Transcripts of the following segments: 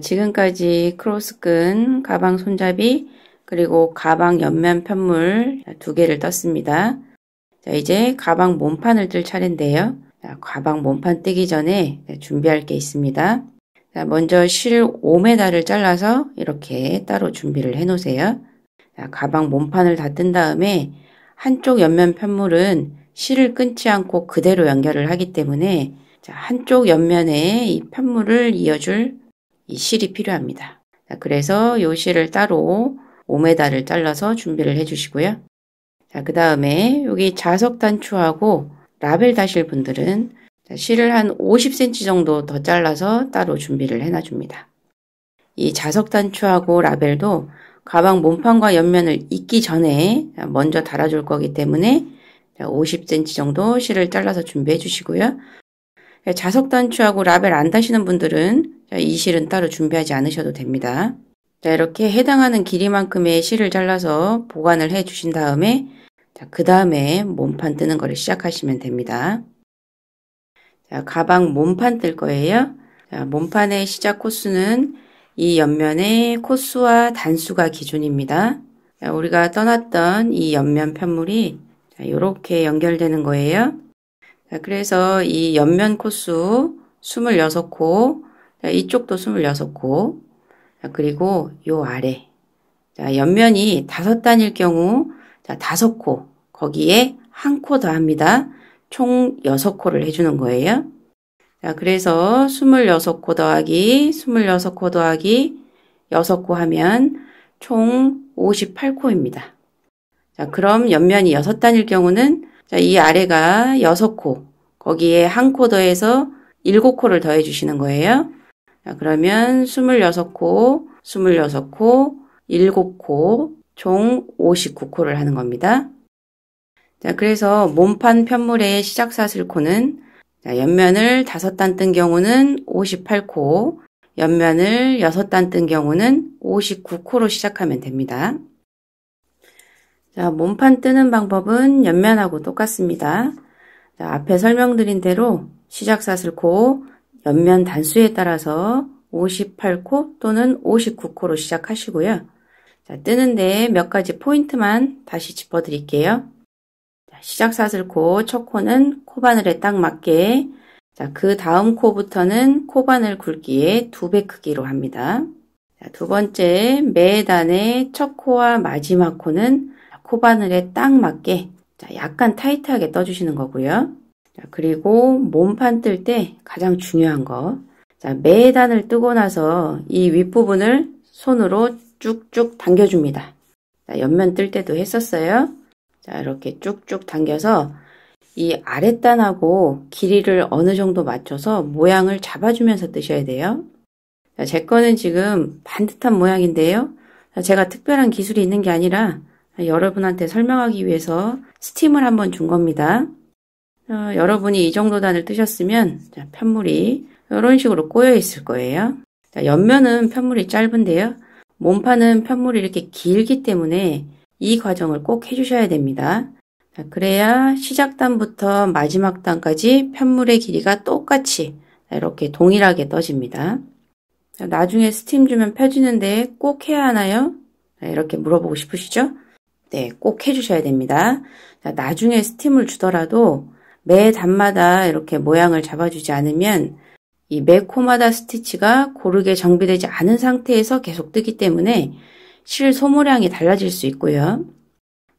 지금까지 크로스끈, 가방 손잡이, 그리고 가방 옆면 편물 두 개를 떴습니다. 자, 이제 가방 몸판을 뜰 차례인데요. 자, 가방 몸판 뜨기 전에 네, 준비할 게 있습니다. 자, 먼저 실 5m를 잘라서 이렇게 따로 준비를 해 놓으세요. 가방 몸판을 다 뜬 다음에 한쪽 옆면 편물은 실을 끊지 않고 그대로 연결을 하기 때문에 한쪽 옆면에 이 편물을 이어줄 이 실이 필요합니다. 자, 그래서 요 실을 따로 5m를 잘라서 준비를 해주시고요. 자, 그 다음에 여기 자석 단추하고 라벨 다실 분들은 자, 실을 한 50cm 정도 더 잘라서 따로 준비를 해 놔줍니다. 이 자석 단추하고 라벨도 가방 몸판과 옆면을 익기 전에 먼저 달아줄 거기 때문에 50cm 정도 실을 잘라서 준비해 주시고요. 자석 단추하고 라벨 안 다시는 분들은 자, 이 실은 따로 준비하지 않으셔도 됩니다. 자, 이렇게 해당하는 길이만큼의 실을 잘라서 보관을 해 주신 다음에 그 다음에 몸판 뜨는 거를 시작하시면 됩니다. 자, 가방 몸판 뜰 거예요. 자, 몸판의 시작 코스는이 옆면의 코스와 단수가 기준입니다. 자, 우리가 떠났던 이 옆면 편물이 이렇게 연결되는 거예요. 그래서 이 옆면 코스 26코, 이쪽도 26코. 그리고 요 아래. 자, 옆면이 다섯 단일 경우, 자, 다섯 코. 거기에 한코 더합니다. 총 여섯 코를 해주는 거예요. 자, 그래서 26코 더하기, 26코 더하기, 6코 하면 총 58코입니다. 자, 그럼 옆면이 6단일 경우는 자, 이 아래가 6코, 거기에 한코 더해서 7코를 더해 주시는 거예요. 자, 그러면 26코, 26코, 7코, 총 59코를 하는 겁니다. 자, 그래서 몸판 편물의 시작 사슬코는 자, 옆면을 5단 뜬 경우는 58코, 옆면을 6단 뜬 경우는 59코로 시작하면 됩니다. 자, 몸판 뜨는 방법은 옆면하고 똑같습니다. 자, 앞에 설명드린 대로 시작 사슬코, 옆면 단수에 따라서 58코 또는 59코로 시작하시고요. 자, 뜨는데 몇 가지 포인트만 다시 짚어드릴게요. 자, 시작 사슬코 첫 코는 코바늘에 딱 맞게 그 다음 코부터는 코바늘 굵기의 두배 크기로 합니다. 자, 두 번째 매단의 첫 코와 마지막 코는 코바늘에 딱 맞게 자, 약간 타이트하게 떠주시는 거고요. 자, 그리고 몸판 뜰 때 가장 중요한 거. 자, 매 단을 뜨고 나서 이 윗부분을 손으로 쭉쭉 당겨줍니다. 자, 옆면 뜰 때도 했었어요. 자, 이렇게 쭉쭉 당겨서 이 아랫단하고 길이를 어느 정도 맞춰서 모양을 잡아주면서 뜨셔야 돼요. 자, 제 거는 지금 반듯한 모양인데요. 제가 특별한 기술이 있는 게 아니라 여러분한테 설명하기 위해서 스팀을 한번 준 겁니다. 어, 여러분이 이 정도 단을 뜨셨으면 자, 편물이 이런 식으로 꼬여 있을 거예요. 자, 옆면은 편물이 짧은데요. 몸판은 편물이 이렇게 길기 때문에 이 과정을 꼭 해주셔야 됩니다. 자, 그래야 시작단부터 마지막 단까지 편물의 길이가 똑같이 이렇게 동일하게 떠집니다. 나중에 스팀 주면 펴지는데 꼭 해야 하나요? 이렇게 물어보고 싶으시죠? 네, 꼭 해주셔야 됩니다. 나중에 스팀을 주더라도 매 단마다 이렇게 모양을 잡아주지 않으면 이 매 코마다 스티치가 고르게 정비되지 않은 상태에서 계속 뜨기 때문에 실 소모량이 달라질 수 있고요.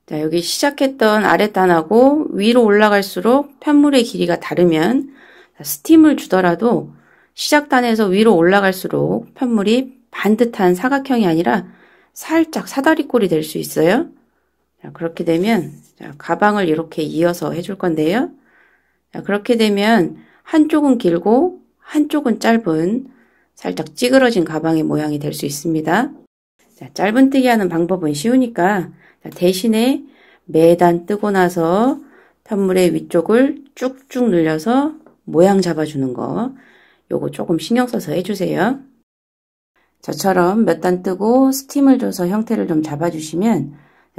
자, 여기 시작했던 아랫단하고 위로 올라갈수록 편물의 길이가 다르면 스팀을 주더라도 시작단에서 위로 올라갈수록 편물이 반듯한 사각형이 아니라 살짝 사다리꼴이 될 수 있어요. 자, 그렇게 되면 자, 가방을 이렇게 이어서 해줄 건데요. 그렇게 되면 한쪽은 길고 한쪽은 짧은 살짝 찌그러진 가방의 모양이 될 수 있습니다. 자, 짧은 뜨기 하는 방법은 쉬우니까 대신에 매단 뜨고 나서 편물의 위쪽을 쭉쭉 늘려서 모양 잡아주는 거 요거 조금 신경 써서 해주세요. 저처럼 몇 단 뜨고 스팀을 줘서 형태를 좀 잡아주시면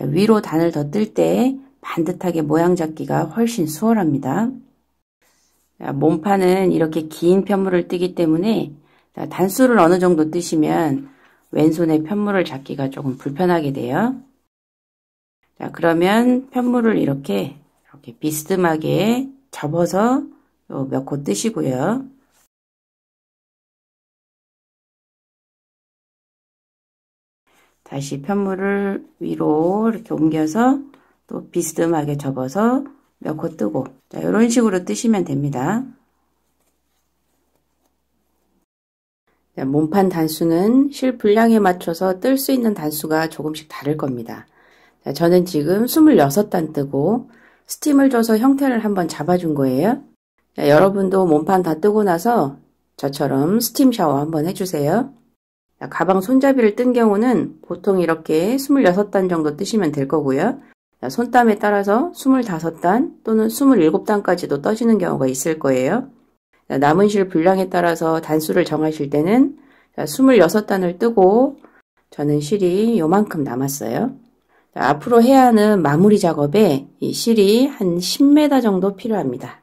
위로 단을 더 뜰 때 반듯하게 모양 잡기가 훨씬 수월합니다. 아, 몸판은 이렇게 긴 편물을 뜨기 때문에 단수를 어느 정도 뜨시면 왼손에 편물을 잡기가 조금 불편하게 돼요. 자, 그러면 편물을 이렇게 이렇게 비스듬하게 접어서 몇 코 뜨시고요. 다시 편물을 위로 이렇게 옮겨서 또 비스듬하게 접어서 몇코 뜨고 자, 이런 식으로 뜨시면 됩니다. 자, 몸판 단수는 실 분량에 맞춰서 뜰 수 있는 단수가 조금씩 다를 겁니다. 자, 저는 지금 26단 뜨고 스팀을 줘서 형태를 한번 잡아준 거예요. 자, 여러분도 몸판 다 뜨고 나서 저처럼 스팀 샤워 한번 해주세요. 가방 손잡이를 뜬 경우는 보통 이렇게 26단 정도 뜨시면 될 거고요. 손땀에 따라서 25단 또는 27단까지도 떠지는 경우가 있을 거예요. 남은 실 분량에 따라서 단수를 정하실 때는 26단을 뜨고 저는 실이 요만큼 남았어요. 앞으로 해야 하는 마무리 작업에 이 실이 한 10m 정도 필요합니다.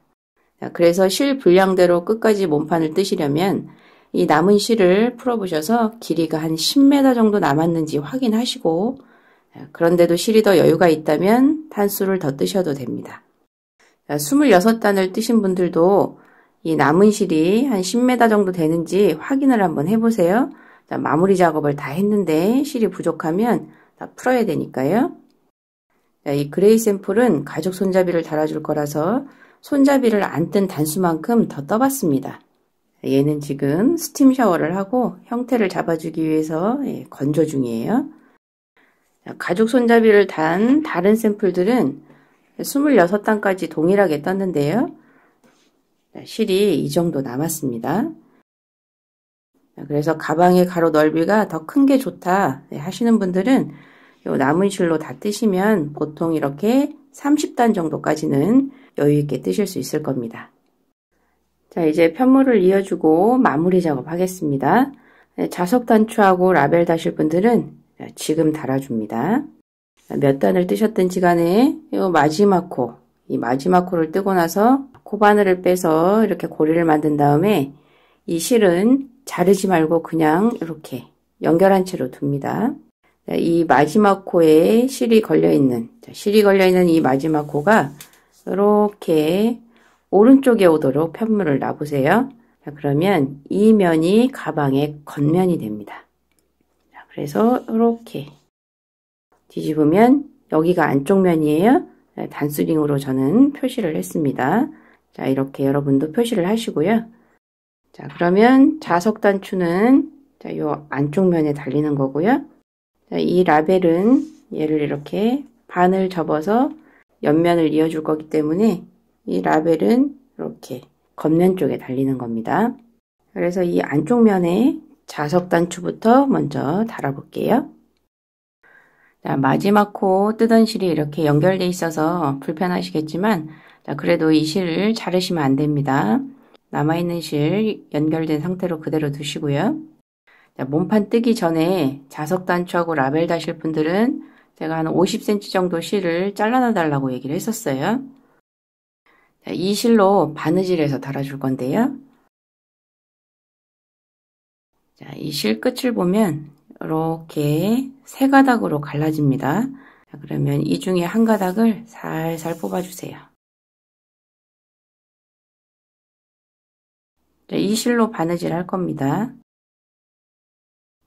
그래서 실 분량대로 끝까지 몸판을 뜨시려면 이 남은 실을 풀어보셔서 길이가 한 10m 정도 남았는지 확인하시고 그런데도 실이 더 여유가 있다면 탄수를 더 뜨셔도 됩니다. 26단을 뜨신 분들도 이 남은 실이 한 10m 정도 되는지 확인을 한번 해보세요. 마무리 작업을 다 했는데 실이 부족하면 다 풀어야 되니까요. 이 그레이 샘플은 가죽 손잡이를 달아줄 거라서 손잡이를 안 뜬 단수만큼 더 떠봤습니다. 얘는 지금 스팀 샤워를 하고 형태를 잡아주기 위해서 예, 건조 중이에요. 가죽 손잡이를 단 다른 샘플들은 26단까지 동일하게 떴는데요. 실이 이 정도 남았습니다. 그래서 가방의 가로 넓이가 더 큰 게 좋다 네, 하시는 분들은 요 남은 실로 다 뜨시면 보통 이렇게 30단 정도까지는 여유있게 뜨실 수 있을 겁니다. 자 이제 편물을 이어주고 마무리 작업하겠습니다. 네, 자석 단추하고 라벨 다실 분들은 지금 달아줍니다. 몇 단을 뜨셨던지 간에 이 마지막 코, 이 마지막 코를 뜨고 나서 코바늘을 빼서 이렇게 고리를 만든 다음에 이 실은 자르지 말고 그냥 이렇게 연결한 채로 둡니다. 이 마지막 코에 실이 걸려있는, 실이 걸려있는 이 마지막 코가 이렇게 오른쪽에 오도록 편물을 놔보세요. 그러면 이 면이 가방의 겉면이 됩니다. 그래서 이렇게 뒤집으면 여기가 안쪽 면이에요. 네, 단수링으로 저는 표시를 했습니다. 자 이렇게 여러분도 표시를 하시고요. 자 그러면 자석 단추는 자, 요 안쪽 면에 달리는 거고요. 자, 이 라벨은 얘를 이렇게 반을 접어서 옆면을 이어줄 거기 때문에 이 라벨은 이렇게 겉면 쪽에 달리는 겁니다. 그래서 이 안쪽 면에 자석 단추부터 먼저 달아볼게요. 자, 마지막 코 뜨던 실이 이렇게 연결되어 있어서 불편하시겠지만 자, 그래도 이 실을 자르시면 안 됩니다. 남아있는 실 연결된 상태로 그대로 두시고요. 자, 몸판 뜨기 전에 자석 단추하고 라벨 다실 분들은 제가 한 50cm 정도 실을 잘라놔 달라고 얘기를 했었어요. 자, 이 실로 바느질해서 달아줄 건데요. 자, 이 실끝을 보면 이렇게 세 가닥으로 갈라집니다. 자, 그러면 이 중에 한 가닥을 살살 뽑아주세요. 자, 이 실로 바느질 할 겁니다.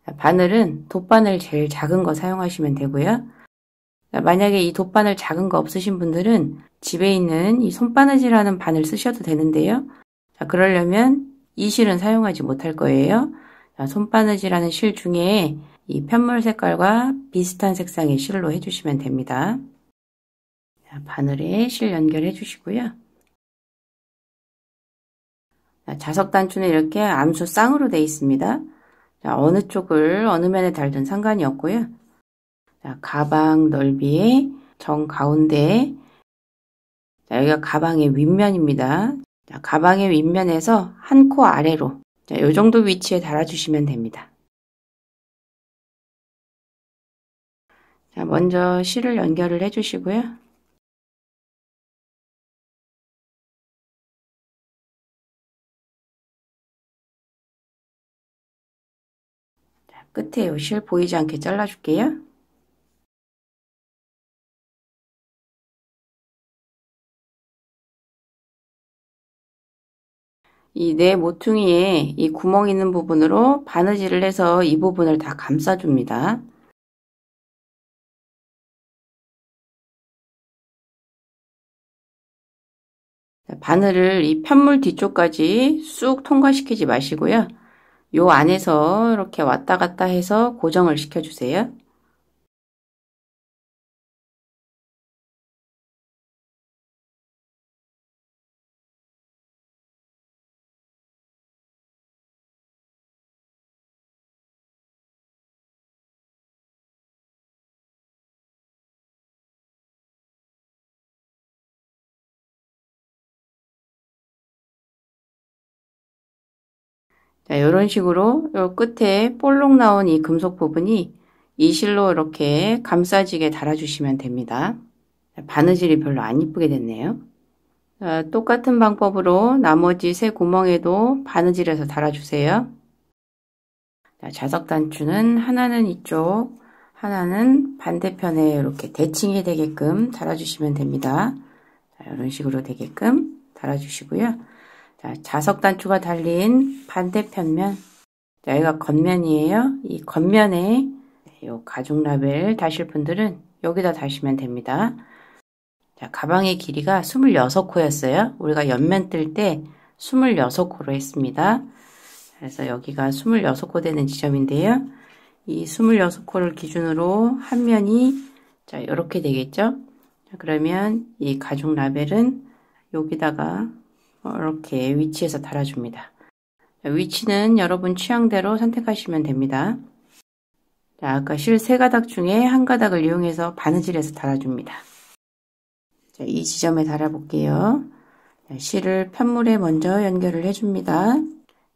자, 바늘은 돗바늘 제일 작은 거 사용하시면 되고요. 자, 만약에 이 돗바늘 작은 거 없으신 분들은 집에 있는 이 손바느질하는 바늘 쓰셔도 되는데요. 자, 그러려면 이 실은 사용하지 못할 거예요. 아, 손바느질하는 실 중에 이 편물 색깔과 비슷한 색상의 실로 해주시면 됩니다. 바늘에 실 연결해 주시고요. 자석 단추는 이렇게 암수 쌍으로 되어 있습니다. 어느 쪽을 어느 면에 달든 상관이 없고요. 가방 넓이의 정 가운데에 여기가 가방의 윗면입니다. 가방의 윗면에서 한 코 아래로 자, 이 정도 위치에 달아주시면 됩니다. 자, 먼저 실을 연결을 해주시고요. 끝에 이실 보이지 않게 잘라줄게요. 이내 모퉁이에 이 구멍 있는 부분으로 바느질을 해서 이 부분을 다 감싸줍니다. 바늘을 이 편물 뒤쪽까지 쑥 통과시키지 마시고요. 요 안에서 이렇게 왔다 갔다 해서 고정을 시켜주세요. 자, 이런 식으로 요 끝에 볼록 나온 이 금속 부분이 이 실로 이렇게 감싸지게 달아주시면 됩니다. 바느질이 별로 안 이쁘게 됐네요. 자, 똑같은 방법으로 나머지 세 구멍에도 바느질해서 달아주세요. 자석 단추는 하나는 이쪽, 하나는 반대편에 이렇게 대칭이 되게끔 달아주시면 됩니다. 이런 식으로 되게끔 달아주시고요. 자, 자석 단추가 달린 반대편 면. 자, 여기가 겉면이에요. 이 겉면에 요 가죽 라벨 다실 분들은 여기다 다시면 됩니다. 자, 가방의 길이가 26호였어요. 우리가 옆면 뜰 때 26호로 했습니다. 그래서 여기가 26호 되는 지점인데요. 이 26호를 기준으로 한 면이 자, 이렇게 되겠죠? 자, 그러면 이 가죽 라벨은 여기다가 이렇게 위치에서 달아줍니다. 위치는 여러분 취향대로 선택하시면 됩니다. 자, 아까 실 3가닥 중에 한 가닥을 이용해서 바느질해서 달아줍니다. 자, 이 지점에 달아볼게요. 자, 실을 편물에 먼저 연결을 해줍니다.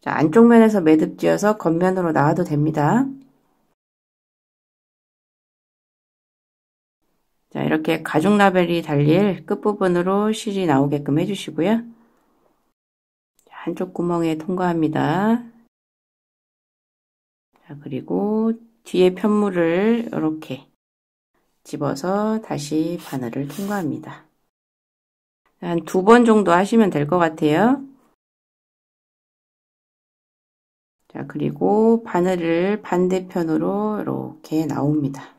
자, 안쪽 면에서 매듭 지어서 겉면으로 나와도 됩니다. 자, 이렇게 가죽 라벨이 달릴 끝부분으로 실이 나오게끔 해주시고요. 한쪽 구멍에 통과합니다. 자, 그리고 뒤에 편물을 이렇게 집어서 다시 바늘을 통과합니다. 한 두 번 정도 하시면 될 것 같아요. 자, 그리고 바늘을 반대편으로 이렇게 나옵니다.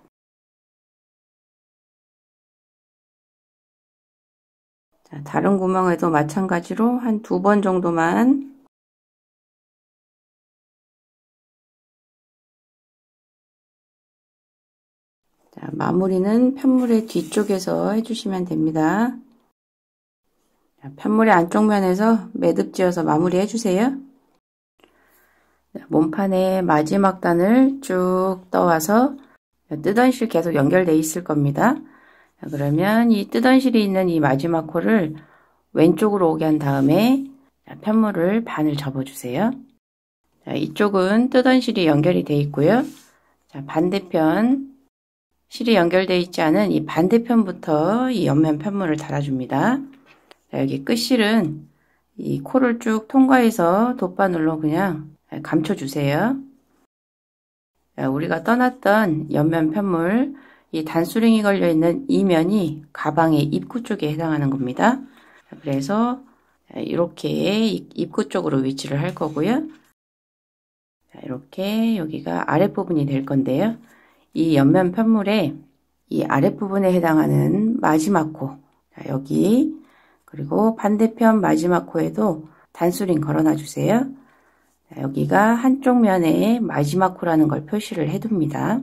다른 구멍에도 마찬가지로 한 두 번 정도만 자, 마무리는 편물의 뒤쪽에서 해주시면 됩니다. 편물의 안쪽 면에서 매듭지어서 마무리 해주세요. 몸판의 마지막 단을 쭉 떠와서 뜨던 실 계속 연결되어 있을 겁니다. 그러면 이 뜨던 실이 있는 이 마지막 코를 왼쪽으로 오게 한 다음에 편물을 반을 접어주세요. 자, 이쪽은 뜨던 실이 연결이 되어 있고요. 자, 반대편 실이 연결되어 있지 않은 이 반대편부터 이 옆면 편물을 달아줍니다. 자, 여기 끝실은 이 코를 쭉 통과해서 돗바늘로 그냥 감춰주세요. 우리가 떠났던 옆면 편물 이 단수링이 걸려있는 이면이 가방의 입구 쪽에 해당하는 겁니다. 그래서 이렇게 입구 쪽으로 위치를 할 거고요. 이렇게 여기가 아랫부분이 될 건데요. 이 옆면 편물에 이 아랫부분에 해당하는 마지막 코 여기 그리고 반대편 마지막 코에도 단수링 걸어놔 주세요. 여기가 한쪽 면에 마지막 코라는 걸 표시를 해둡니다.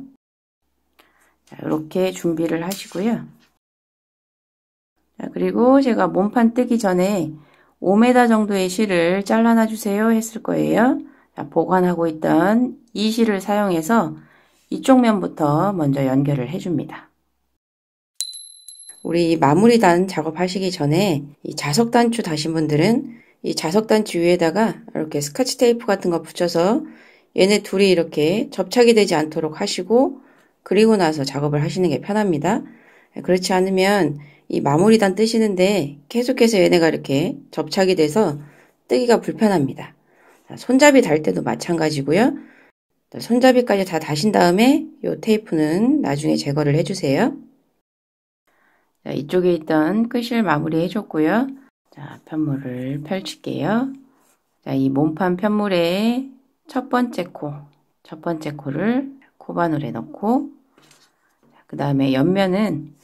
자, 이렇게 준비를 하시고요. 자, 그리고 제가 몸판 뜨기 전에 5m 정도의 실을 잘라놔 주세요 했을 거예요. 자, 보관하고 있던 이 실을 사용해서 이쪽 면부터 먼저 연결을 해줍니다. 우리 마무리단 작업하시기 전에 이 자석단추 다신 분들은 이 자석단추 위에다가 이렇게 스카치 테이프 같은 거 붙여서 얘네 둘이 이렇게 접착이 되지 않도록 하시고 그리고 나서 작업을 하시는 게 편합니다. 그렇지 않으면 이 마무리단 뜨시는데 계속해서 얘네가 이렇게 접착이 돼서 뜨기가 불편합니다. 손잡이 달 때도 마찬가지고요. 손잡이까지 다 다신 다음에 이 테이프는 나중에 제거를 해주세요. 자, 이쪽에 있던 끝을 마무리 해줬고요. 자, 편물을 펼칠게요. 자, 이 몸판 편물의 첫 번째 코, 첫 번째 코를 코바늘에 넣고 그 다음에 옆면은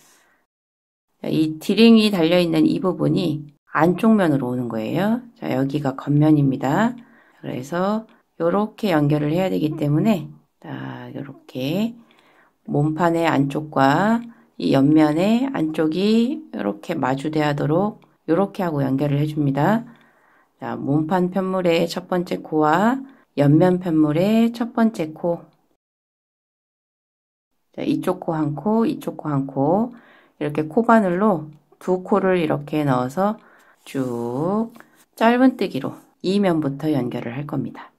이 디링이 달려있는 이 부분이 안쪽 면으로 오는 거예요. 자, 여기가 겉면입니다. 그래서 이렇게 연결을 해야 되기 때문에 자, 요렇게 몸판의 안쪽과 이 옆면의 안쪽이 이렇게 마주대하도록 이렇게 하고 연결을 해줍니다. 자, 몸판 편물의 첫 번째 코와 옆면 편물의 첫 번째 코 네, 이쪽 코 한 코, 이쪽 코 한 코, 이렇게 코바늘로 두 코를 이렇게 넣어서 쭉 짧은뜨기로 2면부터 연결을 할 겁니다.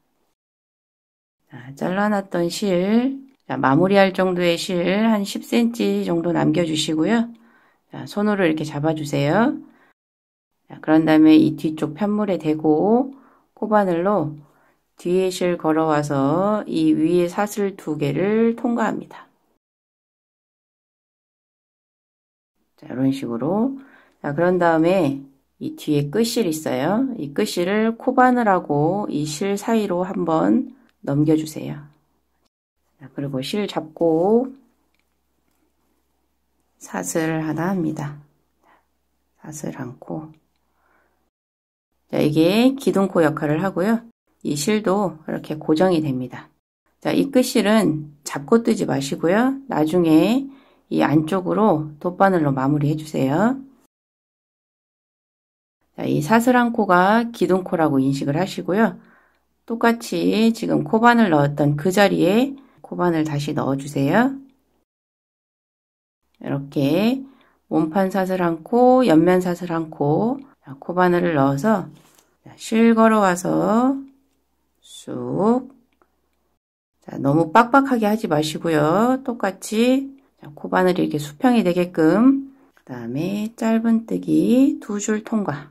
자, 잘라놨던 실, 자, 마무리할 정도의 실 한 10cm 정도 남겨주시고요. 자, 손으로 이렇게 잡아주세요. 자, 그런 다음에 이 뒤쪽 편물에 대고 코바늘로 뒤에 실 걸어와서 이 위에 사슬 두 개를 통과합니다. 자, 이런 식으로. 자, 그런 다음에 이 뒤에 끝실 있어요. 이 끝실을 코바늘하고 이 실 사이로 한번 넘겨주세요. 자, 그리고 실 잡고 사슬 하나 합니다. 사슬 한 코. 자, 이게 기둥코 역할을 하고요. 이 실도 이렇게 고정이 됩니다. 자, 이 끝실은 잡고 뜨지 마시고요. 나중에 이 안쪽으로 돗바늘로 마무리해 주세요. 자, 이 사슬한 코가 기둥코라고 인식을 하시고요. 똑같이 지금 코바늘 넣었던 그 자리에 코바늘 다시 넣어주세요. 이렇게 몸판 사슬 한 코, 옆면 사슬 한 코, 코바늘을 넣어서 실 걸어와서 쑥 너무 빡빡하게 하지 마시고요. 똑같이 자, 코바늘이 이렇게 수평이 되게끔 그 다음에 짧은뜨기 두 줄 통과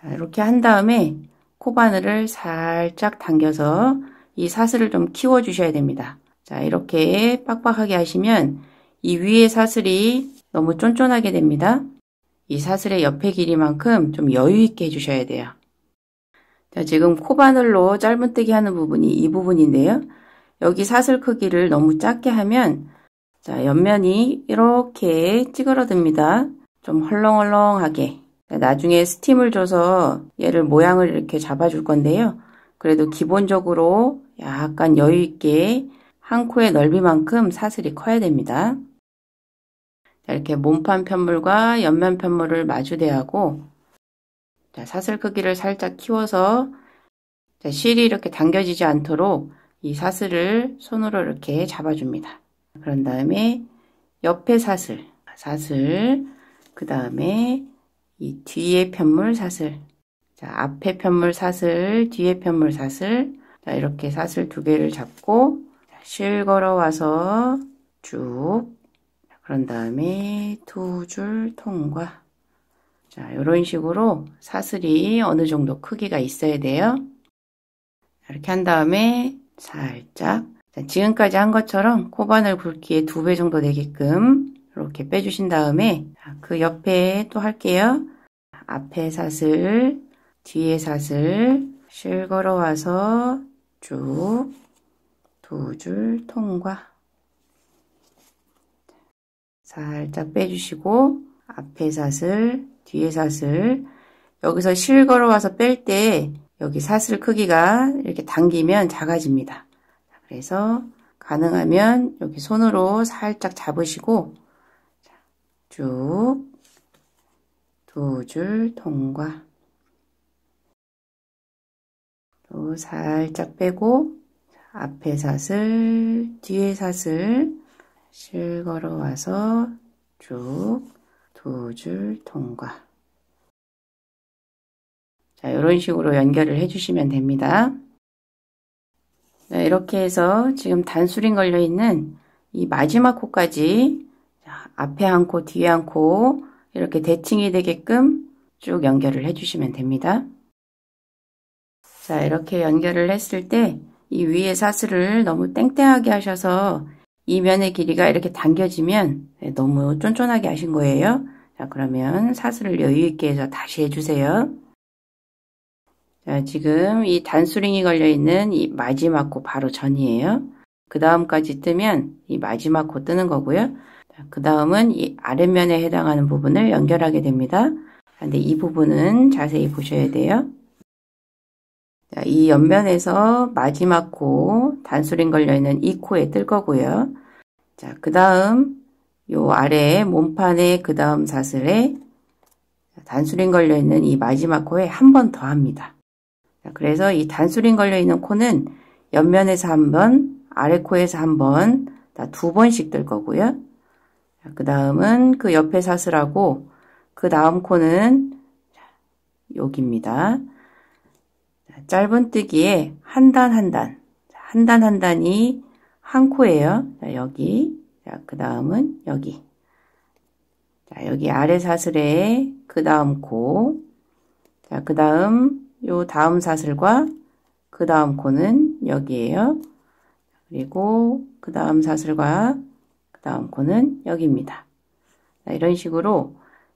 자, 이렇게 한 다음에 코바늘을 살짝 당겨서 이 사슬을 좀 키워 주셔야 됩니다 자 이렇게 빡빡하게 하시면 이 위에 사슬이 너무 쫀쫀하게 됩니다 이 사슬의 옆에 길이만큼 좀 여유있게 해주셔야 돼요 자 지금 코바늘로 짧은뜨기 하는 부분이 이 부분인데요 여기 사슬 크기를 너무 작게 하면 자, 옆면이 이렇게 찌그러듭니다. 좀 헐렁헐렁하게. 나중에 스팀을 줘서 얘를 모양을 이렇게 잡아줄 건데요. 그래도 기본적으로 약간 여유 있게 한 코의 넓이만큼 사슬이 커야 됩니다. 이렇게 몸판 편물과 옆면 편물을 마주대하고 사슬 크기를 살짝 키워서 실이 이렇게 당겨지지 않도록 이 사슬을 손으로 이렇게 잡아줍니다. 그런 다음에 옆에 사슬, 사슬, 그 다음에 이 뒤에 편물 사슬, 자, 앞에 편물 사슬, 뒤에 편물 사슬, 자, 이렇게 사슬 두 개를 잡고 실 걸어와서 쭉 그런 다음에 두 줄 통과 자 이런 식으로 사슬이 어느 정도 크기가 있어야 돼요 이렇게 한 다음에 살짝 지금까지 한 것처럼 코바늘 굵기의 두배 정도 되게끔 이렇게 빼주신 다음에 그 옆에 또 할게요. 앞에 사슬, 뒤에 사슬 실 걸어와서 쭉 두 줄 통과 살짝 빼주시고 앞에 사슬, 뒤에 사슬 여기서 실 걸어와서 뺄 때 여기 사슬 크기가 이렇게 당기면 작아집니다. 그래서 가능하면 여기 손으로 살짝 잡으시고 쭉 두 줄 통과 또 살짝 빼고 앞에 사슬 뒤에 사슬 실 걸어와서 쭉 두 줄 통과 자 이런 식으로 연결을 해주시면 됩니다. 네, 이렇게 해서 지금 단수링 걸려있는 이 마지막 코까지 앞에 한 코, 뒤에 한 코 이렇게 대칭이 되게끔 쭉 연결을 해주시면 됩니다. 자, 이렇게 연결을 했을 때 이 위에 사슬을 너무 땡땡하게 하셔서 이 면의 길이가 이렇게 당겨지면 네, 너무 쫀쫀하게 하신 거예요. 자, 그러면 사슬을 여유 있게 해서 다시 해주세요. 자, 지금 이 단수링이 걸려있는 이 마지막 코 바로 전이에요. 그 다음까지 뜨면 이 마지막 코 뜨는 거고요. 그 다음은 이 아랫면에 해당하는 부분을 연결하게 됩니다. 근데 이 부분은 자세히 보셔야 돼요. 자, 이 옆면에서 마지막 코 단수링 걸려있는 이 코에 뜰 거고요. 자, 그 다음 요 아래 에 몸판에 그 다음 사슬에 단수링 걸려있는 이 마지막 코에 한 번 더 합니다. 그래서 이 단수링 걸려있는 코는 옆면에서 한번 아래 코에서 한번 두 번씩 뜰 거고요. 그 다음은 그 옆에 사슬하고 그 다음 코는 여기입니다. 짧은뜨기에 한 단 한 단 한 단 한단이 한 코예요. 여기 그 다음은 여기 여기 아래 사슬에 그 다음 코 그 다음 요 다음 사슬과 그 다음 코는 여기에요. 그리고 그 다음 사슬과 그 다음 코는 여기입니다. 이런 식으로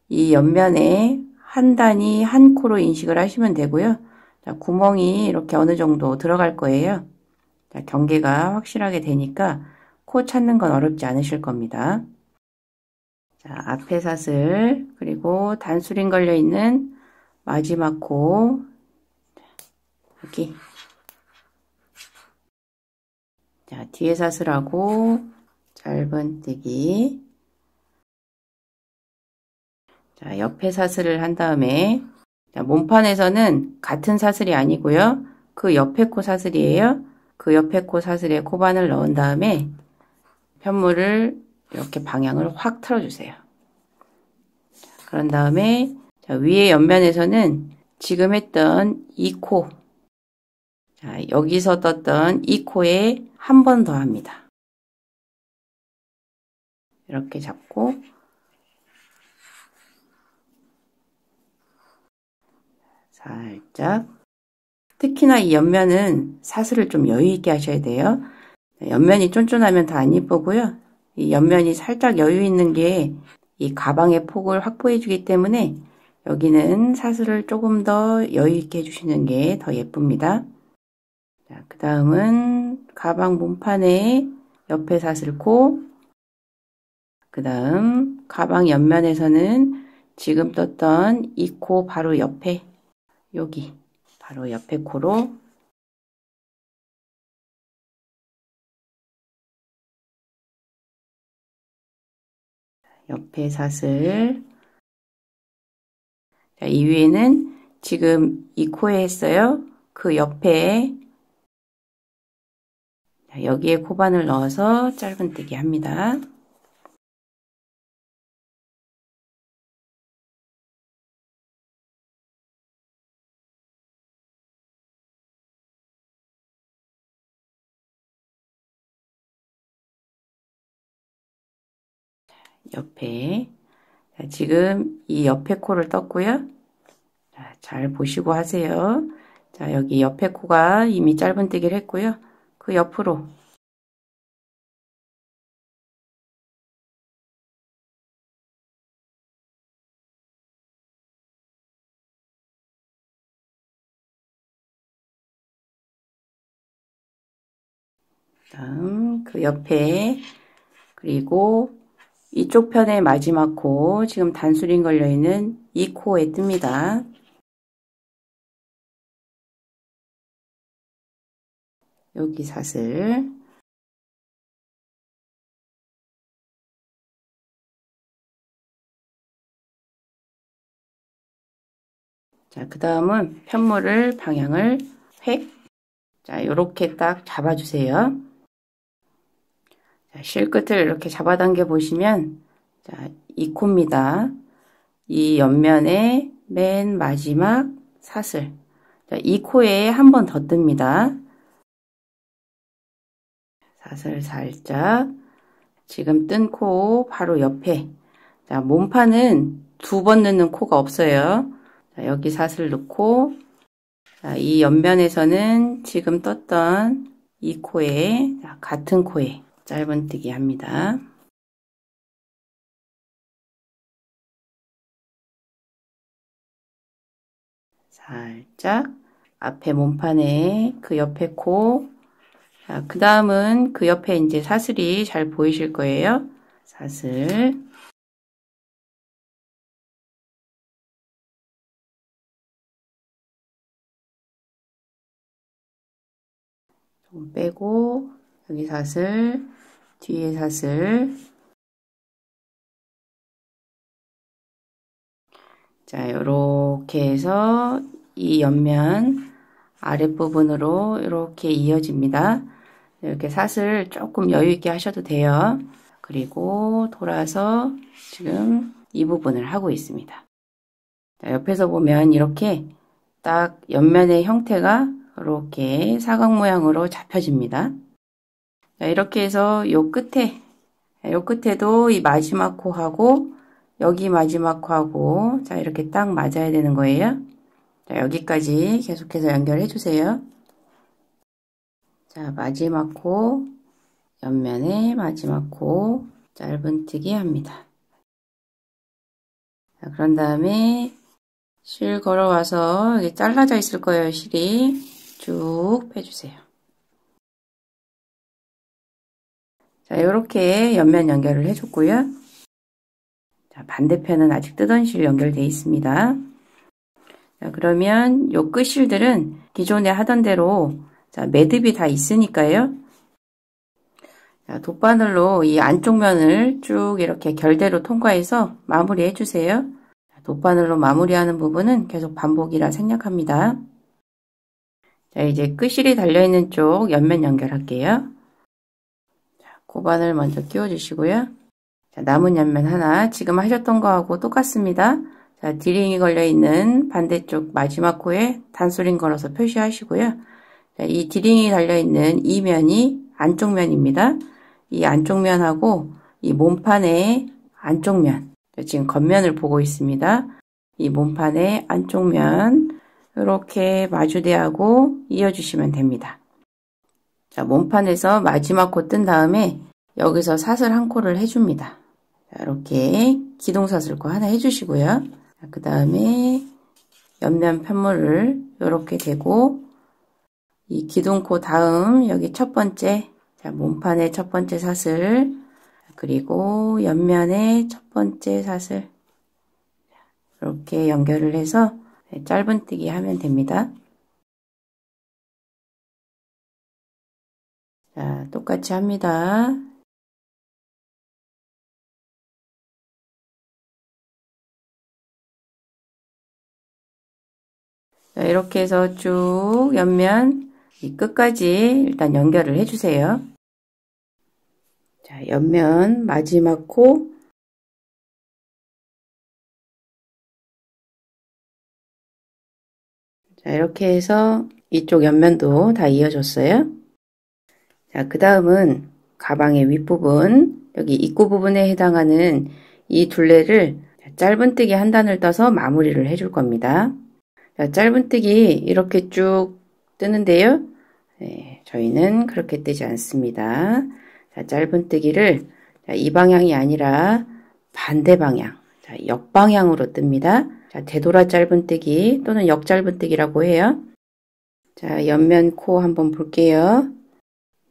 이 옆면에 한 단이 한 코로 인식을 하시면 되고요. 자, 구멍이 이렇게 어느 정도 들어갈 거예요. 자, 경계가 확실하게 되니까 코 찾는 건 어렵지 않으실 겁니다. 자, 앞에 사슬 그리고 단수링 걸려 있는 마지막 코 여기 자 뒤에 사슬하고 짧은 뜨기 자 옆에 사슬을 한 다음에 자, 몸판에서는 같은 사슬이 아니고요 그 옆에 코 사슬이에요 그 옆에 코 사슬에 코바늘 넣은 다음에 편물을 이렇게 방향을 확 틀어주세요 그런 다음에 자, 위에 옆면에서는 지금 했던 2코 자, 여기서 떴던 이코에 한 번 더 합니다. 이렇게 잡고 살짝 특히나 이 옆면은 사슬을 좀 여유있게 하셔야 돼요. 옆면이 쫀쫀하면 다안 이쁘고요. 이 옆면이 살짝 여유있는 게 이 가방의 폭을 확보해 주기 때문에 여기는 사슬을 조금 더 여유있게 해주시는 게 더 예쁩니다. 자, 그 다음은 가방 몸판에 옆에 사슬코. 그 다음 가방 옆면에서는 지금 떴던 이 코 바로 옆에 여기 바로 옆에 코로 옆에 사슬 자, 이 위에는 지금 이 코에 했어요. 그 옆에 여기에 코바늘 넣어서 짧은뜨기 합니다. 옆에 자, 지금 이 옆에 코를 떴고요. 자, 잘 보시고 하세요. 자, 여기 옆에 코가 이미 짧은뜨기를 했고요. 그 옆으로 다음 그 옆에 그리고 이쪽 편의 마지막 코 지금 단수링 걸려있는 이 코에 뜹니다. 여기 사슬 자, 그 다음은 편물을 방향을 획. 자, 요렇게 딱 잡아주세요. 자, 실 끝을 이렇게 잡아당겨 보시면, 자, 이 코입니다. 이옆면에맨 마지막 사슬. 자, 이 코에 한 번 더 뜹니다. 사슬 살짝 지금 뜬 코 바로 옆에 자, 몸판은 두 번 넣는 코가 없어요. 자, 여기 사슬 넣고 자, 이 옆면에서는 지금 떴던 이 코에 자, 같은 코에 짧은뜨기 합니다. 살짝 앞에 몸판에 그 옆에 코그 다음은 그 옆에 이제 사슬이 잘 보이실 거예요. 사슬. 빼고, 여기 사슬, 뒤에 사슬. 자, 요렇게 해서 이 옆면 아랫부분으로 이렇게 이어집니다. 이렇게 사슬 조금 여유 있게 하셔도 돼요. 그리고 돌아서 지금 이 부분을 하고 있습니다. 옆에서 보면 이렇게 딱 옆면의 형태가 이렇게 사각 모양으로 잡혀집니다. 이렇게 해서 요 끝에 요 끝에도 이 마지막 코하고 여기 마지막 코하고 자 이렇게 딱 맞아야 되는 거예요. 자, 여기까지 계속해서 연결해 주세요. 자, 마지막 코, 옆면에 마지막 코, 짧은뜨기 합니다. 자, 그런 다음에 실 걸어와서 이게 잘라져 있을 거예요, 실이. 쭉 빼주세요. 자, 이렇게 옆면 연결을 해줬고요. 자, 반대편은 아직 뜨던 실 연결되어 있습니다. 자, 그러면 요 끝실들은 기존에 하던 대로 자, 매듭이 다 있으니까요. 자, 돗바늘로 이 안쪽 면을 쭉 이렇게 결대로 통과해서 마무리해 주세요. 돗바늘로 마무리하는 부분은 계속 반복이라 생략합니다. 자, 이제 끝실이 달려있는 쪽 옆면 연결할게요. 자, 고바늘 먼저 끼워주시고요. 자, 남은 옆면 하나 지금 하셨던 거하고 똑같습니다. 자, 디링이 걸려있는 반대쪽 마지막 코에 단수링 걸어서 표시하시고요. 자, 이 디링이 달려있는 이 면이 안쪽 면입니다. 이 안쪽 면하고 이 몸판의 안쪽 면, 지금 겉면을 보고 있습니다. 이 몸판의 안쪽 면 이렇게 마주대하고 이어주시면 됩니다. 자, 몸판에서 마지막 코 뜬 다음에 여기서 사슬 한 코를 해줍니다. 이렇게 기동사슬 코 하나 해주시고요. 그 다음에 옆면 편물을 이렇게 대고 이 기둥코 다음 여기 첫 번째 자, 몸판의 첫 번째 사슬 그리고 옆면의 첫 번째 사슬 이렇게 연결을 해서 네, 짧은뜨기 하면 됩니다. 자, 똑같이 합니다. 자, 이렇게 해서 쭉 옆면 이 끝까지 일단 연결을 해주세요. 자, 옆면 마지막 코 자, 이렇게 해서 이쪽 옆면도 다 이어졌어요. 자, 그 다음은 가방의 윗부분, 여기 입구 부분에 해당하는 이 둘레를 짧은뜨기 한 단을 떠서 마무리를 해줄 겁니다. 짧은뜨기 이렇게 쭉 뜨는데요. 네, 저희는 그렇게 뜨지 않습니다. 자, 짧은뜨기를 자, 이 방향이 아니라 반대 방향, 자, 역방향으로 뜹니다. 자, 되돌아 짧은뜨기 또는 역짧은뜨기라고 해요. 자, 옆면 코 한번 볼게요.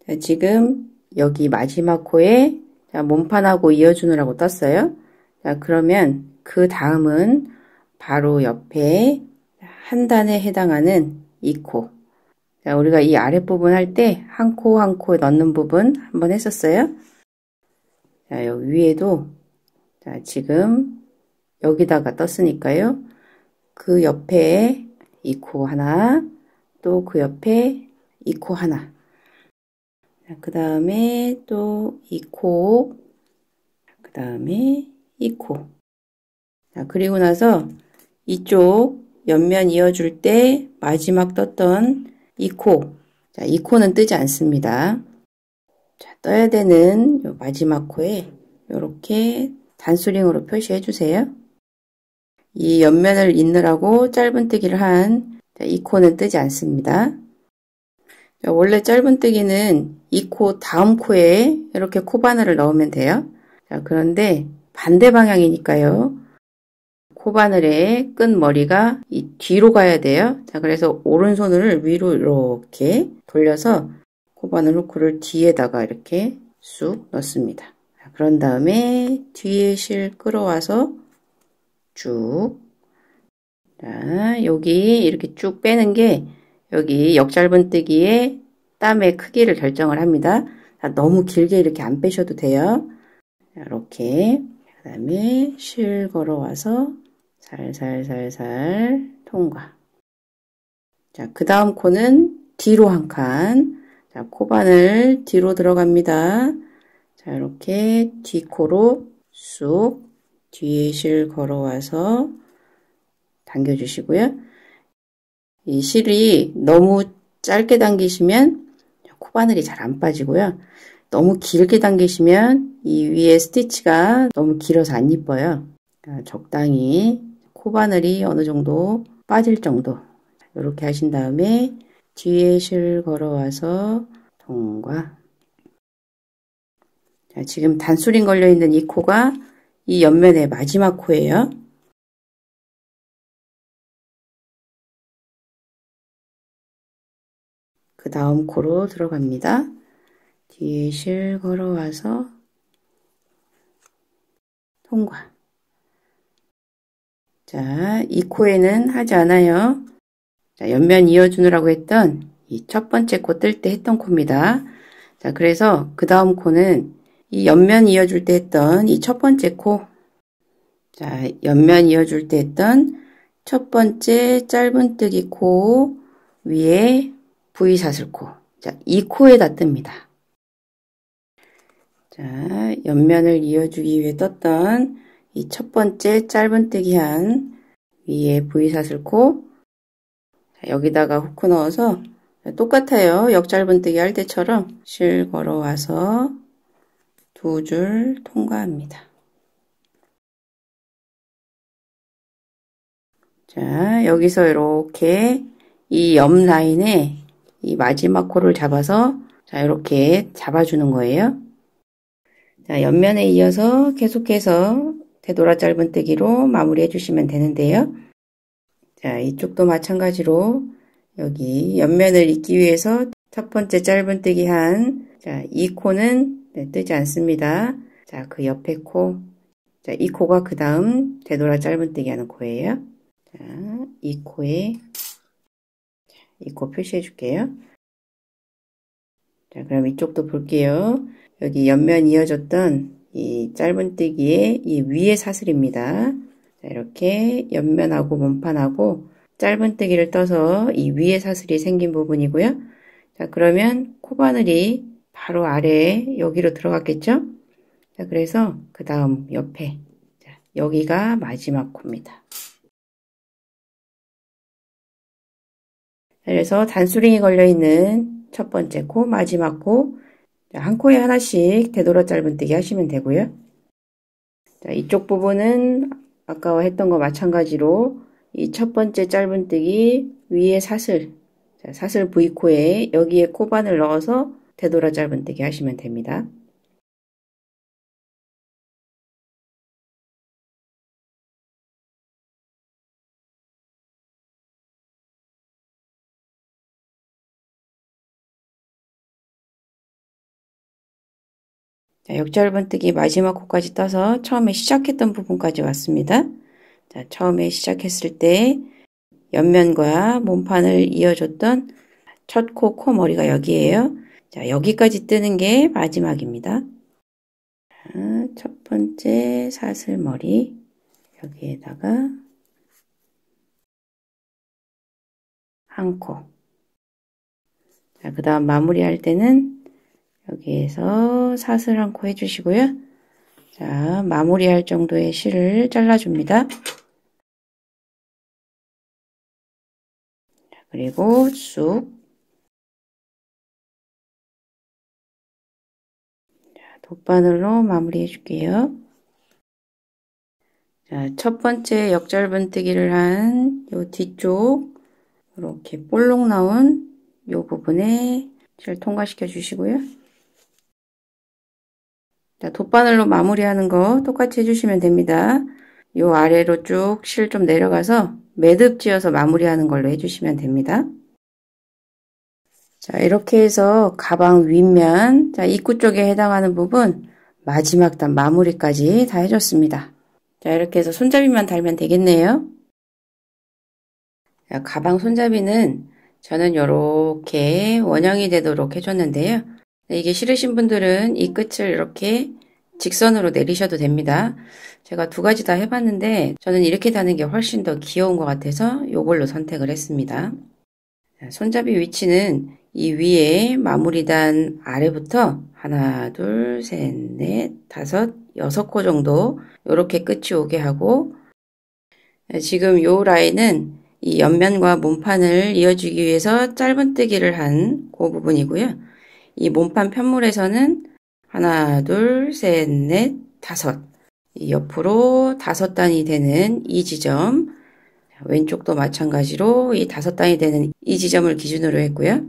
자, 지금 여기 마지막 코에 자, 몸판하고 이어주느라고 떴어요. 자, 그러면 그 다음은 바로 옆에 한 단에 해당하는 2코. 자, 우리가 이 아랫부분 할 때 한 코 한 코 넣는 부분 한번 했었어요. 자, 여기 위에도 자, 지금 여기다가 떴으니까요. 그 옆에 2코 하나, 또 그 옆에 2코 하나. 그 다음에 또 2코, 그 다음에 2코. 자, 그리고 나서 이쪽 옆면 이어줄 때 마지막 떴던 이 코. 자, 이 코는 뜨지 않습니다. 자, 떠야 되는 요 마지막 코에 이렇게 단수링으로 표시해 주세요. 이 옆면을 잇느라고 짧은뜨기를 한 이 코는 뜨지 않습니다. 자, 원래 짧은뜨기는 이 코 다음 코에 이렇게 코바늘을 넣으면 돼요. 자, 그런데 반대 방향이니까요. 코바늘의 끝머리가 이 뒤로 가야 돼요. 자, 그래서 오른손을 위로 이렇게 돌려서 코바늘 후크를 뒤에다가 이렇게 쑥 넣습니다. 자, 그런 다음에 뒤에 실 끌어와서 쭉 자, 여기 이렇게 쭉 빼는 게 여기 역짧은뜨기에 땀의 크기를 결정을 합니다. 자, 너무 길게 이렇게 안 빼셔도 돼요. 자, 이렇게 그 다음에 실 걸어와서 살살살살 통과. 자, 그 다음 코는 뒤로 한 칸. 자, 코바늘 뒤로 들어갑니다. 자, 이렇게 뒤코로 쑥 뒤실 에 걸어와서 당겨주시고요. 이 실이 너무 짧게 당기시면 코바늘이 잘 안 빠지고요. 너무 길게 당기시면 이 위에 스티치가 너무 길어서 안 이뻐요. 어, 적당히 코바늘이 어느 정도 빠질 정도 이렇게 하신 다음에 뒤에 실 걸어와서 동과 자, 지금 단수링 걸려있는 이 코가 이 옆면의 마지막 코예요. 그 다음 코로 들어갑니다. 뒤에 실 걸어와서 통과 자, 이 코에는 하지 않아요. 자, 옆면 이어주느라고 했던 이 첫 번째 코 뜰 때 했던 코입니다. 자, 그래서 그 다음 코는 이 옆면 이어줄 때 했던 이 첫 번째 코. 자, 옆면 이어줄 때 했던 첫 번째 짧은뜨기 코 위에 V사슬 코. 자, 이 코에 다 뜹니다. 자, 옆면을 이어주기 위해 떴던 이첫 번째 짧은뜨기 한 위에 V샷을 코 여기다가 후크 넣어서 똑같아요. 역짧은뜨기 할 때처럼 실 걸어와서 두 줄 통과합니다. 자, 여기서 이렇게 이 옆 라인에 이 마지막 코를 잡아서 자, 이렇게 잡아주는 거예요. 자, 옆면에 이어서 계속해서 되돌아 짧은뜨기로 마무리해 주시면 되는데요. 자, 이쪽도 마찬가지로 여기 옆면을 잇기 위해서 첫 번째 짧은뜨기 한 자, 이 코는 네, 뜨지 않습니다. 자, 그 옆에 코. 자, 이 코가 그 다음 되돌아 짧은뜨기 하는 코예요. 자, 이 코에 이 코 표시해 줄게요. 자, 그럼 이쪽도 볼게요. 여기 옆면 이어졌던 이 짧은뜨기의 이 위에 사슬입니다. 자, 이렇게 옆면하고 몸판하고 짧은뜨기를 떠서 이 위에 사슬이 생긴 부분이고요. 자 그러면 코바늘이 바로 아래 여기로 들어갔겠죠? 자 그래서 그 다음 옆에 자, 여기가 마지막 코입니다. 그래서 단수링이 걸려있는 첫 번째 코, 마지막 코, 네, 한 코에 하나씩 되돌아 짧은뜨기 하시면 되고요. 자, 이쪽 부분은 아까와 했던 거 마찬가지로 이 첫 번째 짧은뜨기 위에 사슬, 자, 사슬 V코에 여기에 코바늘 넣어서 되돌아 짧은뜨기 하시면 됩니다. 자, 역절분뜨기 마지막 코까지 떠서 처음에 시작했던 부분까지 왔습니다. 자, 처음에 시작했을 때 옆면과 몸판을 이어줬던 첫 코, 코머리가 여기에요. 자, 여기까지 뜨는 게 마지막입니다. 자, 아, 첫 번째 사슬머리 여기에다가 한 코. 자, 그 다음 마무리할 때는 여기에서 사슬 한 코 해주시고요. 자, 마무리할 정도의 실을 잘라줍니다. 그리고 쑥 돗바늘로 마무리해 줄게요. 자, 첫 번째 역절분뜨기를 한 요 뒤쪽 이렇게 볼록 나온 요 부분에 실 통과시켜 주시고요. 자, 돗바늘로 마무리하는 거 똑같이 해주시면 됩니다. 요 아래로 쭉 실 좀 내려가서 매듭 지어서 마무리하는 걸로 해주시면 됩니다. 자, 이렇게 해서 가방 윗면, 자, 입구 쪽에 해당하는 부분, 마지막 단 마무리까지 다 해줬습니다. 자, 이렇게 해서 손잡이만 달면 되겠네요. 자, 가방 손잡이는 저는 이렇게 원형이 되도록 해줬는데요. 네, 이게 싫으신 분들은 이 끝을 이렇게 직선으로 내리셔도 됩니다. 제가 두 가지 다 해봤는데 저는 이렇게 다는 게 훨씬 더 귀여운 것 같아서 이걸로 선택을 했습니다. 손잡이 위치는 이 위에 마무리단 아래부터 하나, 둘, 셋, 넷, 다섯, 여섯 코 정도 이렇게 끝이 오게 하고 네, 지금 이 라인은 이 옆면과 몸판을 이어주기 위해서 짧은 뜨기를 한 그 부분이고요. 이 몸판 편물에서는 하나, 둘, 셋, 넷, 다섯. 이 옆으로 다섯 단이 되는 이 지점. 왼쪽도 마찬가지로 이 다섯 단이 되는 이 지점을 기준으로 했고요.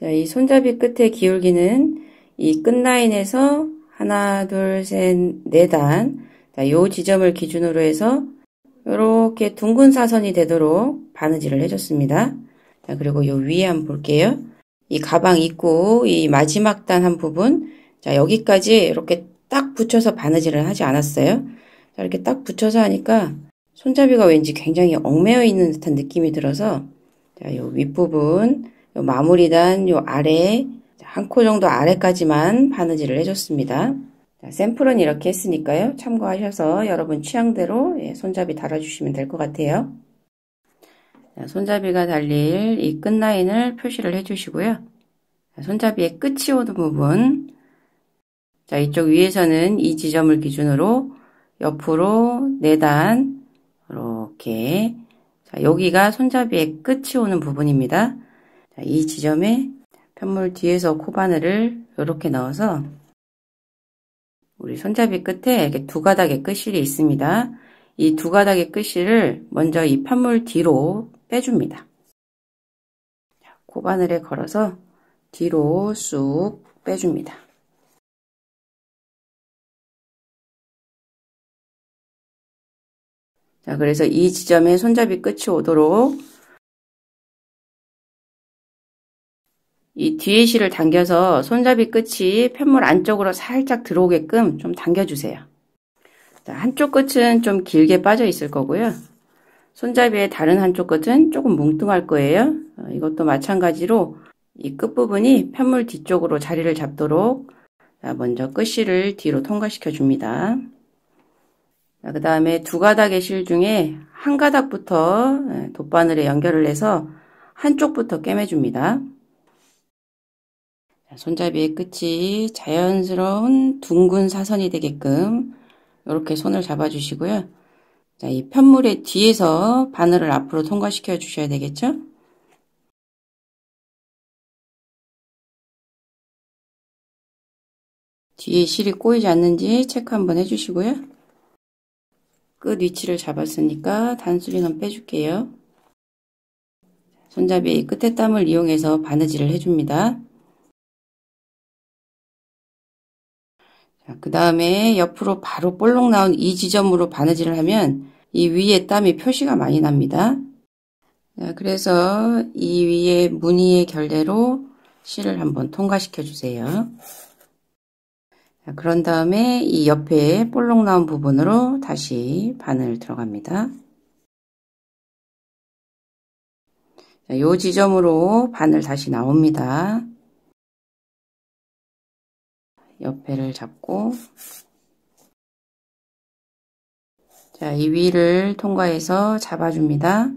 자, 이 손잡이 끝에 기울기는 이 끝라인에서 하나, 둘, 셋, 네 단. 자, 요 지점을 기준으로 해서 이렇게 둥근 사선이 되도록 바느질을 해줬습니다. 자, 그리고 요 위에 한번 볼게요. 이 가방 입고 이 마지막 단 한 부분 자 여기까지 이렇게 딱 붙여서 바느질을 하지 않았어요. 자 이렇게 딱 붙여서 하니까 손잡이가 왠지 굉장히 얽매여 있는 듯한 느낌이 들어서 자요 윗부분 요 마무리단 요 아래 한 코 정도 아래까지만 바느질을 해줬습니다. 자, 샘플은 이렇게 했으니까요. 참고하셔서 여러분 취향대로 예, 손잡이 달아주시면 될 것 같아요. 네, 손잡이가 달릴 이 끝라인을 표시를 해주시고요. 네, 손잡이의 끝이 오는 부분 자 이쪽 위에서는 이 지점을 기준으로 옆으로 4단 이렇게 자 여기가 손잡이의 끝이 오는 부분입니다. 자, 이 지점에 편물 뒤에서 코바늘을 이렇게 넣어서 우리 손잡이 끝에 이렇게 두 가닥의 끝실이 있습니다. 이 두 가닥의 끝실을 먼저 이 판물 뒤로 빼줍니다. 코바늘에 걸어서 뒤로 쑥 빼줍니다. 자, 그래서 이 지점에 손잡이 끝이 오도록 이 뒤에 실을 당겨서 손잡이 끝이 팻물 안쪽으로 살짝 들어오게끔 좀 당겨주세요. 자, 한쪽 끝은 좀 길게 빠져 있을 거고요. 손잡이의 다른 한쪽 끝은 조금 뭉뚱할 거예요. 어, 이것도 마찬가지로 이 끝부분이 편물 뒤쪽으로 자리를 잡도록 먼저 끝실을 뒤로 통과시켜 줍니다. 그 다음에 두 가닥의 실 중에 한 가닥부터 예, 돗바늘에 연결을 해서 한쪽부터 꿰매줍니다. 손잡이의 끝이 자연스러운 둥근 사선이 되게끔 이렇게 손을 잡아주시고요. 자, 이 편물의 뒤에서 바늘을 앞으로 통과시켜 주셔야 되겠죠? 뒤에 실이 꼬이지 않는지 체크 한번 해주시고요. 끝 위치를 잡았으니까 단수리는 빼줄게요. 손잡이 끝에 땀을 이용해서 바느질을 해줍니다. 그 다음에 옆으로 바로 볼록 나온 이 지점으로 바느질을 하면 이 위에 땀이 표시가 많이 납니다. 네, 그래서 이 위에 무늬의 결대로 실을 한번 통과시켜 주세요. 그런 다음에 이 옆에 볼록 나온 부분으로 다시 바늘 들어갑니다. 이 지점으로 바늘 다시 나옵니다. 옆에를 잡고 자, 이 위를 통과해서 잡아줍니다.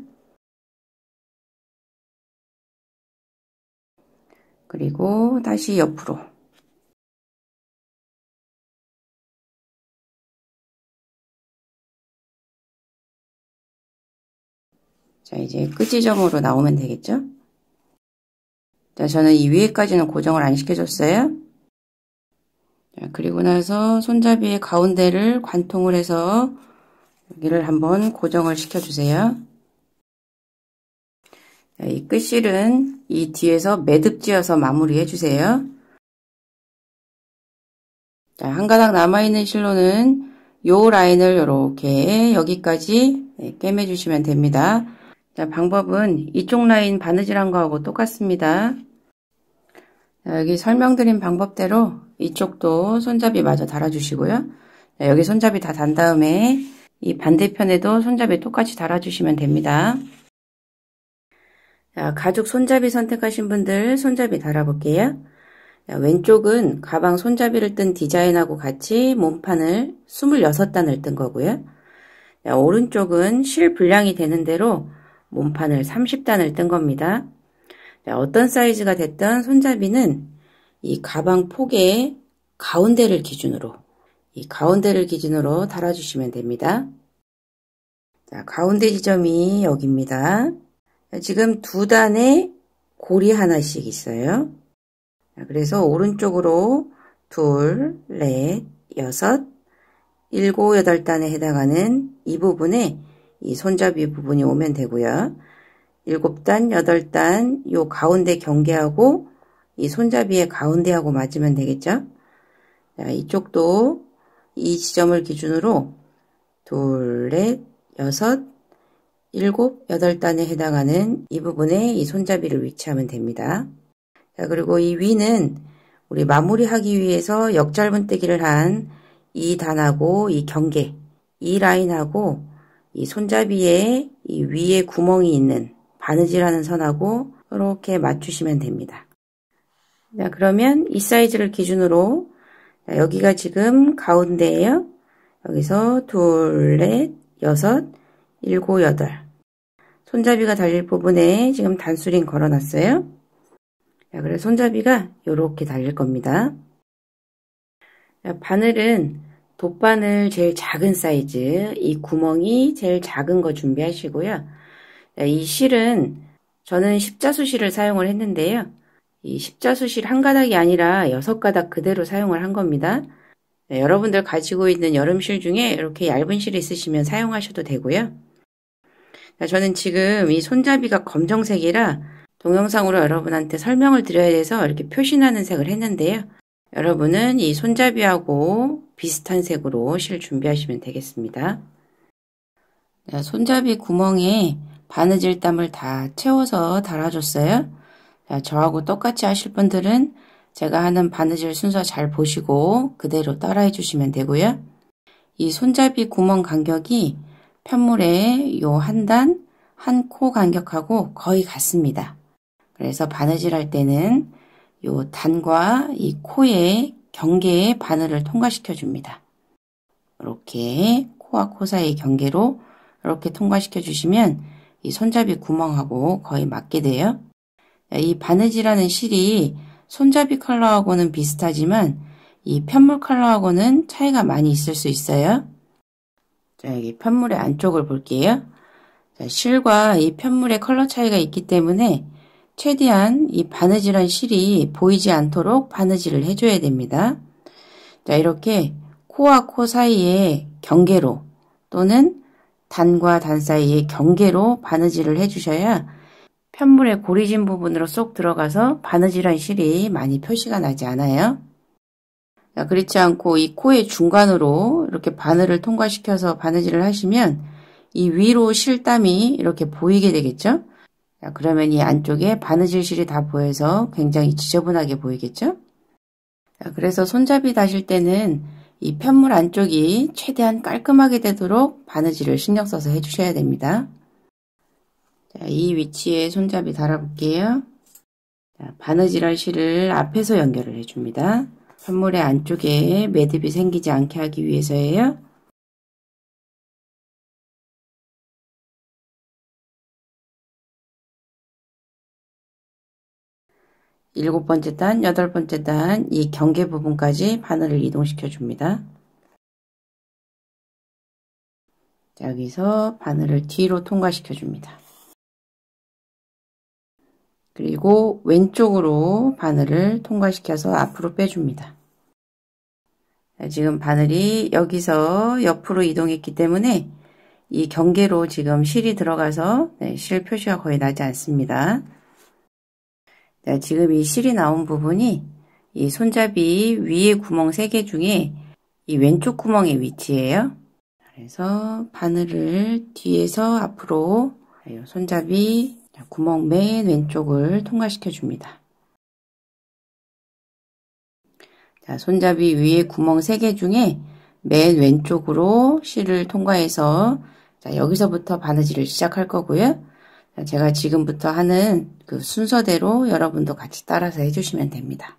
그리고 다시 옆으로 자, 이제 끝지점으로 나오면 되겠죠? 자, 저는 이 위에까지는 고정을 안 시켜줬어요. 자, 네, 그리고 나서 손잡이의 가운데를 관통을 해서 여기를 한번 고정을 시켜주세요. 자, 네, 이 끝실은 이 뒤에서 매듭지어서 마무리해주세요. 자, 한 가닥 남아있는 실로는 요 라인을 이렇게 여기까지 네, 꿰매주시면 됩니다. 자, 방법은 이쪽 라인 바느질한 거하고 똑같습니다. 여기 설명드린 방법대로 이쪽도 손잡이 마저 달아주시고요. 여기 손잡이 다 단 다음에 이 반대편에도 손잡이 똑같이 달아주시면 됩니다. 가죽 손잡이 선택하신 분들 손잡이 달아볼게요. 왼쪽은 가방 손잡이를 뜬 디자인하고 같이 몸판을 26단을 뜬 거고요. 오른쪽은 실 분량이 되는 대로 몸판을 30단을 뜬 겁니다. 네, 어떤 사이즈가 됐던 손잡이는 이 가방 폭의 가운데를 기준으로 이 가운데를 기준으로 달아주시면 됩니다. 자, 가운데 지점이 여기입니다. 지금 두 단에 고리 하나씩 있어요. 그래서 오른쪽으로 둘, 넷, 여섯, 일곱, 여덟 단에 해당하는 이 부분에 이 손잡이 부분이 오면 되고요. 7단, 8단 요 가운데 경계하고 이 손잡이의 가운데하고 맞으면 되겠죠? 자, 이쪽도 이 지점을 기준으로 둘, 넷, 여섯, 일곱, 여덟 단에 해당하는 이 부분에 이 손잡이를 위치하면 됩니다. 자, 그리고 이 위는 우리 마무리하기 위해서 역짧은뜨기를한 이 단하고 이 경계, 이 라인하고 이손잡이의이 위에 구멍이 있는 바느질하는 선하고 이렇게 맞추시면 됩니다. 자, 그러면 이 사이즈를 기준으로 자, 여기가 지금 가운데예요. 여기서 둘, 넷, 여섯, 일곱, 여덟 손잡이가 달릴 부분에 지금 단수링 걸어놨어요. 자, 그래서 손잡이가 이렇게 달릴 겁니다. 자, 바늘은 돗바늘 제일 작은 사이즈, 이 구멍이 제일 작은 거 준비하시고요. 네, 이 실은 저는 십자수 실을 사용을 했는데요. 이 십자수 실 한 가닥이 아니라 여섯 가닥 그대로 사용을 한 겁니다. 네, 여러분들 가지고 있는 여름 실 중에 이렇게 얇은 실 있으시면 사용하셔도 되고요. 저는 지금 이 손잡이가 검정색이라 동영상으로 여러분한테 설명을 드려야 돼서 이렇게 표시나는 색을 했는데요. 여러분은 이 손잡이하고 비슷한 색으로 실 준비하시면 되겠습니다. 손잡이 구멍에 바느질 땀을 다 채워서 달아줬어요. 자, 저하고 똑같이 하실 분들은 제가 하는 바느질 순서 잘 보시고 그대로 따라해 주시면 되고요. 이 손잡이 구멍 간격이 편물의 요 한 단, 한 코 간격하고 거의 같습니다. 그래서 바느질 할 때는 요 단과 이 코의 경계에 바늘을 통과시켜 줍니다. 이렇게 코와 코 사이 의 경계로 이렇게 통과시켜 주시면 이 손잡이 구멍하고 거의 맞게 돼요. 네, 이 바느질하는 실이 손잡이 컬러하고는 비슷하지만 이 편물 컬러하고는 차이가 많이 있을 수 있어요. 자, 여기 편물의 안쪽을 볼게요. 자, 실과 이 편물의 컬러 차이가 있기 때문에 최대한 이 바느질한 실이 보이지 않도록 바느질을 해줘야 됩니다. 자, 이렇게 코와 코 사이에 경계로 또는 단과 단사이의 경계로 바느질을 해주셔야 편물의 고리진 부분으로 쏙 들어가서 바느질한 실이 많이 표시가 나지 않아요. 그러니까 그렇지 않고 이 코의 중간으로 이렇게 바늘을 통과시켜서 바느질을 하시면 이 위로 실땀이 이렇게 보이게 되겠죠. 그러면 이 안쪽에 바느질 실이 다 보여서 굉장히 지저분하게 보이겠죠. 그래서 손잡이 다실 때는 이 편물 안쪽이 최대한 깔끔하게 되도록 바느질을 신경 써서 해주셔야 됩니다. 자, 이 위치에 손잡이 달아볼게요. 자, 바느질할 실을 앞에서 연결을 해줍니다. 편물의 안쪽에 매듭이 생기지 않게 하기 위해서예요. 일곱 번째 단, 여덟 번째 단, 이 경계 부분까지 바늘을 이동시켜 줍니다. 여기서 바늘을 뒤로 통과시켜 줍니다. 그리고 왼쪽으로 바늘을 통과시켜서 앞으로 빼줍니다. 지금 바늘이 여기서 옆으로 이동했기 때문에 이 경계로 지금 실이 들어가서 네, 실 표시가 거의 나지 않습니다. 네, 지금 이 실이 나온 부분이 이 손잡이 위에 구멍 3개 중에 이 왼쪽 구멍의 위치예요. 그래서 바늘을 뒤에서 앞으로 손잡이 구멍 맨 왼쪽을 통과시켜 줍니다. 자, 손잡이 위에 구멍 3개 중에 맨 왼쪽으로 실을 통과해서 자, 여기서부터 바느질을 시작할 거고요. 제가 지금부터 하는 그 순서대로 여러분도 같이 따라서 해주시면 됩니다.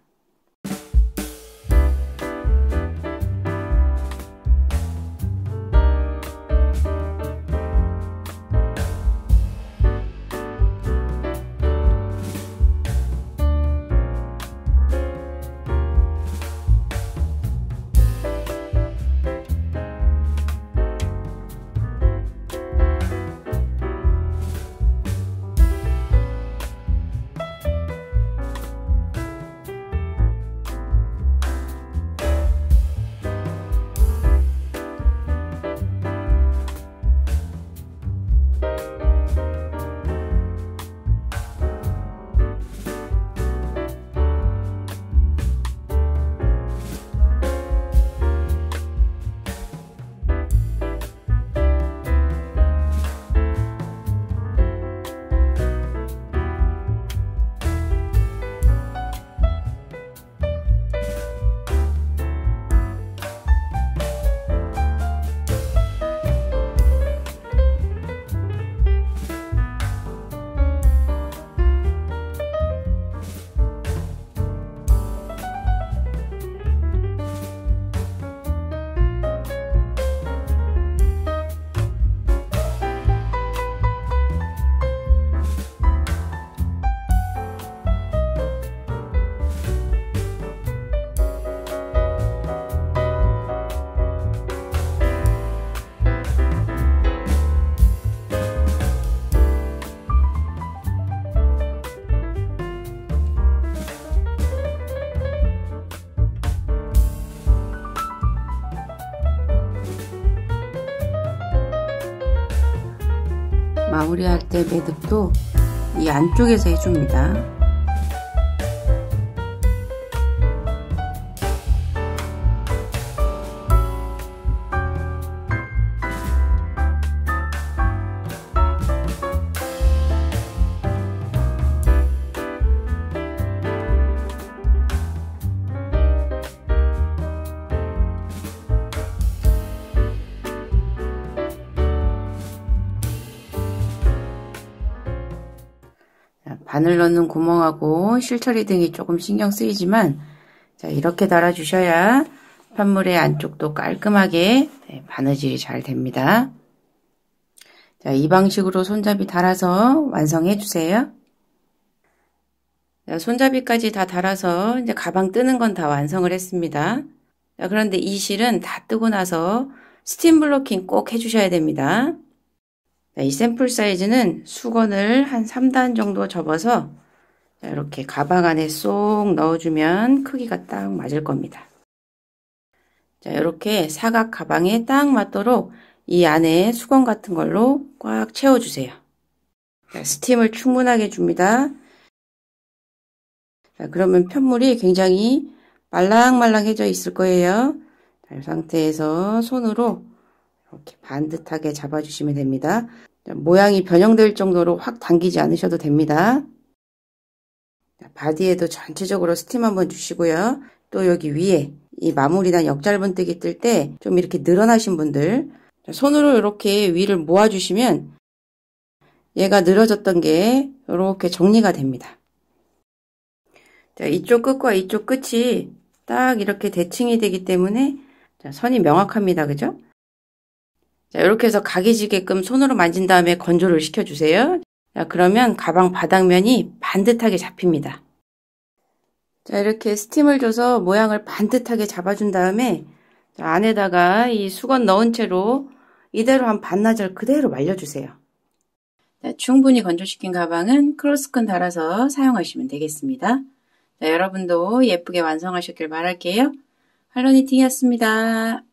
때 네, 매듭도 이 안쪽에서 해줍니다. 넣는 구멍하고 실처리 등이 조금 신경 쓰이지만 자 이렇게 달아주셔야 판물의 안쪽도 깔끔하게 네, 바느질이 잘 됩니다. 자, 이 방식으로 손잡이 달아서 완성해 주세요. 자, 손잡이까지 다 달아서 이제 가방 뜨는 건 다 완성을 했습니다. 자, 그런데 이 실은 다 뜨고 나서 스팀 블로킹 꼭 해주셔야 됩니다. 네, 이 샘플 사이즈는 수건을 한 3단 정도 접어서 이렇게 가방 안에 쏙 넣어주면 크기가 딱 맞을 겁니다. 자, 이렇게 사각 가방에 딱 맞도록 이 안에 수건 같은 걸로 꽉 채워주세요. 자, 스팀을 충분하게 줍니다. 자, 그러면 편물이 굉장히 말랑말랑해져 있을 거예요. 자, 이 상태에서 손으로 이렇게 반듯하게 잡아주시면 됩니다. 모양이 변형될 정도로 확 당기지 않으셔도 됩니다. 바디에도 전체적으로 스팀 한번 주시고요. 또 여기 위에 이 마무리나 역짧은뜨기뜰 때 좀 이렇게 늘어나신 분들 손으로 이렇게 위를 모아주시면 얘가 늘어졌던 게 이렇게 정리가 됩니다. 자, 이쪽 끝과 이쪽 끝이 딱 이렇게 대칭이 되기 때문에 선이 명확합니다. 그죠? 자, 이렇게 해서 각이지게끔 손으로 만진 다음에 건조를 시켜주세요. 자, 그러면 가방 바닥면이 반듯하게 잡힙니다. 자, 이렇게 스팀을 줘서 모양을 반듯하게 잡아준 다음에 자, 안에다가 이 수건 넣은 채로 이대로 한 반나절 그대로 말려주세요. 자, 충분히 건조시킨 가방은 크로스끈 달아서 사용하시면 되겠습니다. 자, 여러분도 예쁘게 완성하셨길 바랄게요. 할로니팅이었습니다.